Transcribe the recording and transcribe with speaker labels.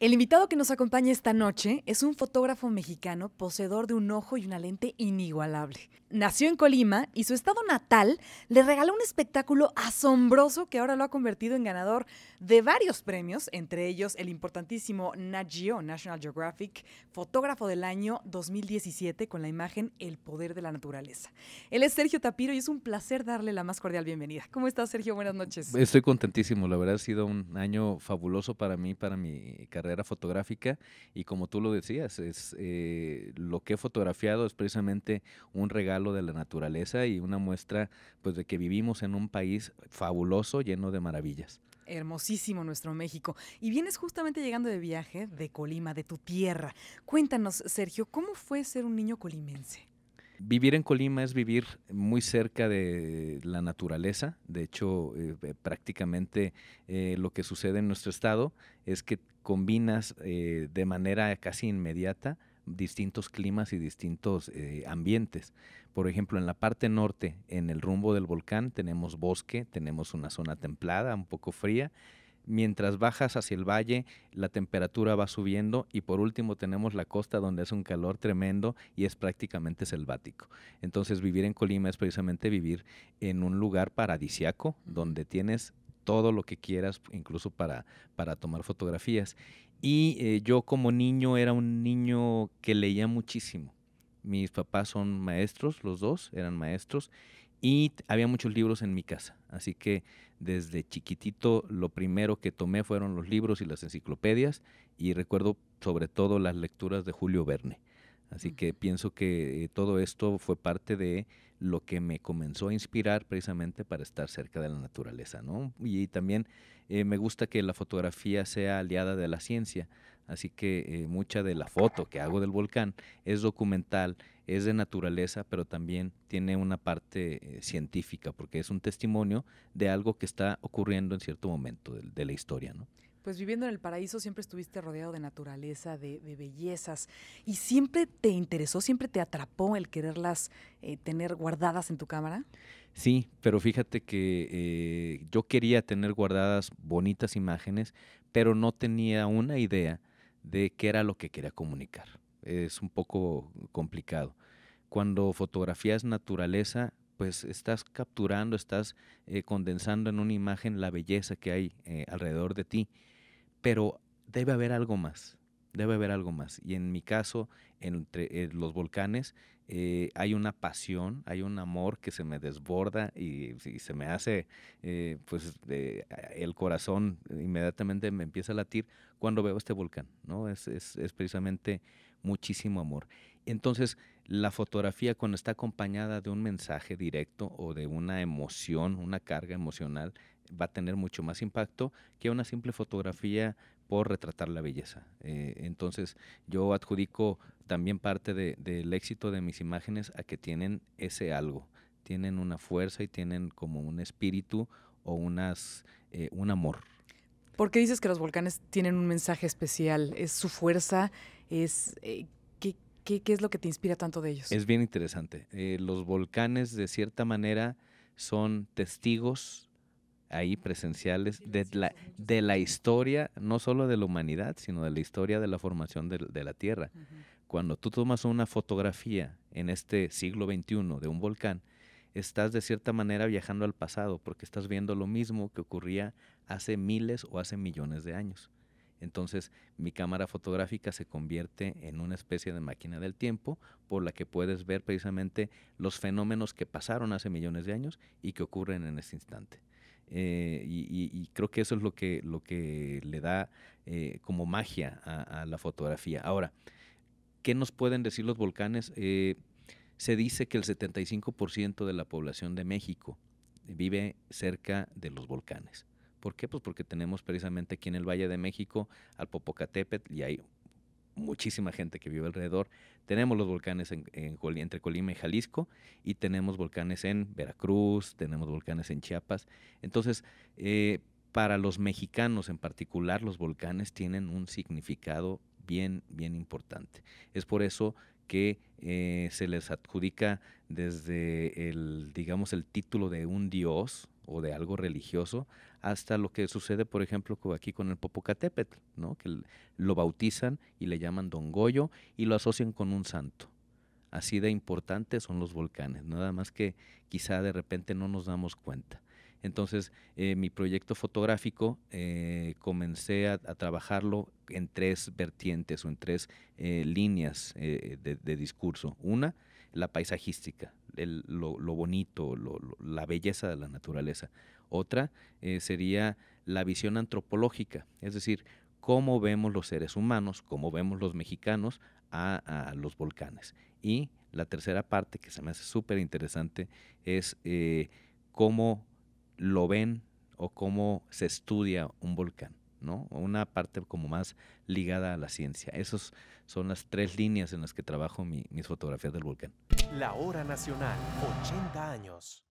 Speaker 1: El invitado que nos acompaña esta noche es un fotógrafo mexicano poseedor de un ojo y una lente inigualable. Nació en Colima y su estado natal le regaló un espectáculo asombroso que ahora lo ha convertido en ganador de varios premios, entre ellos el importantísimo Nagio, National Geographic, fotógrafo del año 2017 con la imagen El poder de la naturaleza. Él es Sergio Tapiro y es un placer darle la más cordial bienvenida. ¿Cómo estás, Sergio? Buenas noches. Estoy
Speaker 2: contentísimo, la verdad ha sido un año fabuloso para mí, para mi carrera era fotográfica y como tú lo decías, es, eh, lo que he fotografiado es precisamente un regalo de la naturaleza y una muestra pues, de que vivimos en un país fabuloso, lleno de maravillas.
Speaker 1: Hermosísimo nuestro México. Y vienes justamente llegando de viaje de Colima, de tu tierra. Cuéntanos, Sergio, ¿cómo fue ser un niño colimense?
Speaker 2: Vivir en Colima es vivir muy cerca de la naturaleza. De hecho, eh, eh, prácticamente eh, lo que sucede en nuestro estado es que combinas de manera casi inmediata distintos climas y distintos ambientes. Por ejemplo, en la parte norte, en el rumbo del volcán, tenemos bosque, tenemos una zona templada, un poco fría, Mientras bajas hacia el valle, la temperatura va subiendo y por último tenemos la costa donde es un calor tremendo y es prácticamente selvático. Entonces vivir en Colima es precisamente vivir en un lugar paradisiaco donde tienes todo lo que quieras, incluso para, para tomar fotografías. Y eh, yo como niño era un niño que leía muchísimo. Mis papás son maestros, los dos eran maestros, y había muchos libros en mi casa, así que desde chiquitito lo primero que tomé fueron los libros y las enciclopedias y recuerdo sobre todo las lecturas de Julio Verne. Así que pienso que eh, todo esto fue parte de lo que me comenzó a inspirar precisamente para estar cerca de la naturaleza, Y, también eh, me gusta que la fotografía sea aliada de la ciencia. Así que eh, mucha de la foto que hago del volcán es documental, es de naturaleza, pero también tiene una parte eh, científica, porque es un testimonio de algo que está ocurriendo en cierto momento de, la historia, ¿no?
Speaker 1: Pues viviendo en el paraíso siempre estuviste rodeado de naturaleza, de, bellezas, y siempre te interesó, siempre te atrapó el quererlas eh, tener guardadas en tu cámara.
Speaker 2: Sí, pero fíjate que yo quería tener guardadas bonitas imágenes, pero no tenía una idea de qué era lo que quería comunicar. Es un poco complicado. Cuando fotografías naturaleza, pues estás capturando, estás eh, condensando en una imagen la belleza que hay eh, alrededor de ti, pero debe haber algo más, debe haber algo más. Y en mi caso, entre eh, los volcanes, eh, hay una pasión, hay un amor que se me desborda y, se me hace, eh, pues el corazón inmediatamente me empieza a latir cuando veo este volcán, ¿no? es precisamente muchísimo amor. Entonces, la fotografía cuando está acompañada de un mensaje directo o de una emoción, una carga emocional, va a tener mucho más impacto que una simple fotografía por retratar la belleza. Eh, entonces yo adjudico también parte del éxito de mis imágenes a que tienen ese algo, tienen una fuerza y tienen como un espíritu o unas, eh, un amor.
Speaker 1: ¿Por qué dices que los volcanes tienen un mensaje especial? ¿Es su fuerza? ¿Es eh, ¿Qué, es lo que te inspira tanto de ellos?
Speaker 2: Es bien interesante. Eh, los volcanes, de cierta manera, son testigos ahí presenciales de la, historia, no solo de la humanidad, sino de la historia de la formación de, la Tierra. Cuando tú tomas una fotografía en este siglo XXI de un volcán, estás de cierta manera viajando al pasado, porque estás viendo lo mismo que ocurría hace miles o hace millones de años. Entonces mi cámara fotográfica se convierte en una especie de máquina del tiempo por la que puedes ver precisamente los fenómenos que pasaron hace millones de años y que ocurren en este instante. Eh, y, creo que eso es lo que, lo que le da eh, como magia a, la fotografía. Ahora, ¿qué nos pueden decir los volcanes? Eh, se dice que el 75% de la población de México vive cerca de los volcanes. ¿Por qué? Pues porque tenemos precisamente aquí en el Valle de México al Popocatépetl y hay muchísima gente que vive alrededor. Tenemos los volcanes en, entre Colima y Jalisco y tenemos volcanes en Veracruz, tenemos volcanes en Chiapas. Entonces, eh, para los mexicanos en particular, los volcanes tienen un significado bien, bien importante. Es por eso que eh, se les adjudica desde el, digamos, el título de un dios, o de algo religioso, hasta lo que sucede, por ejemplo, aquí con el Popocatépetl, ¿no? que lo bautizan y le llaman Don Goyo y lo asocian con un santo. Así de importantes son los volcanes, nada más que quizá de repente no nos damos cuenta. Entonces, eh, mi proyecto fotográfico eh, comencé a, trabajarlo en tres vertientes o en tres eh, líneas de discurso. Una, la paisajística, lo, bonito, la belleza de la naturaleza. Otra eh, sería la visión antropológica, es decir, cómo vemos los seres humanos, cómo vemos los mexicanos a, los volcanes. Y la tercera parte, que se me hace súper interesante, es eh, cómo lo ven o cómo se estudia un volcán. Una parte como más ligada a la ciencia. Esas son las tres líneas en las que trabajo mis fotografías del volcán. La hora nacional, 80 años.